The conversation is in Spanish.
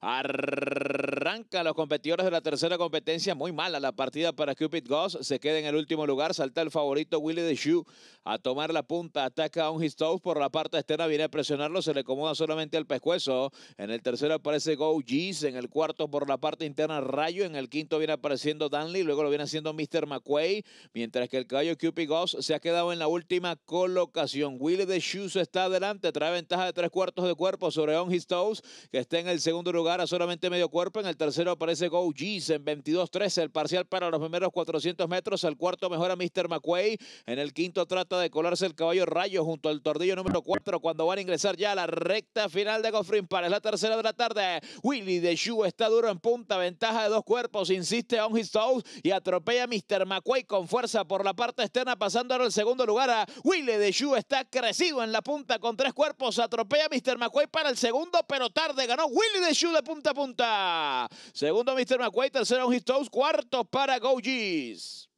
Arr- los competidores de la tercera competencia. Muy mala la partida para Cupid Goss. Se queda en el último lugar. Salta el favorito Willy de Shoe a tomar la punta. Ataca a un Toes por la parte externa. Viene a presionarlo. Se le acomoda solamente al pescuezo. En el tercero aparece Go G's. En el cuarto por la parte interna Rayo. En el quinto viene apareciendo Danley. Luego lo viene haciendo Mr. McQuay. Mientras que el caballo Cupid Goss se ha quedado en la última colocación. Willy de Shoe está adelante. Trae ventaja de tres cuartos de cuerpo sobre On Toes que está en el segundo lugar a solamente medio cuerpo. En el tercero aparece Go en 22-13 el parcial para los primeros 400 metros. El cuarto mejora Mr. McQuay. En el quinto trata de colarse el caballo Rayo junto al tordillo número 4 cuando van a ingresar ya a la recta final de Gofrin para la tercera de la tarde. Willy de Shoe está duro en punta, ventaja de dos cuerpos, insiste on his toes y atropella a Mr. McQuay con fuerza por la parte externa pasando ahora el segundo lugar a Willy de está crecido en la punta con tres cuerpos, atropella a Mr. McQuay para el segundo pero tarde, ganó Willy de de punta a punta. Segundo, Mr. McQuay. Tercero, un hit Cuarto para Gojis.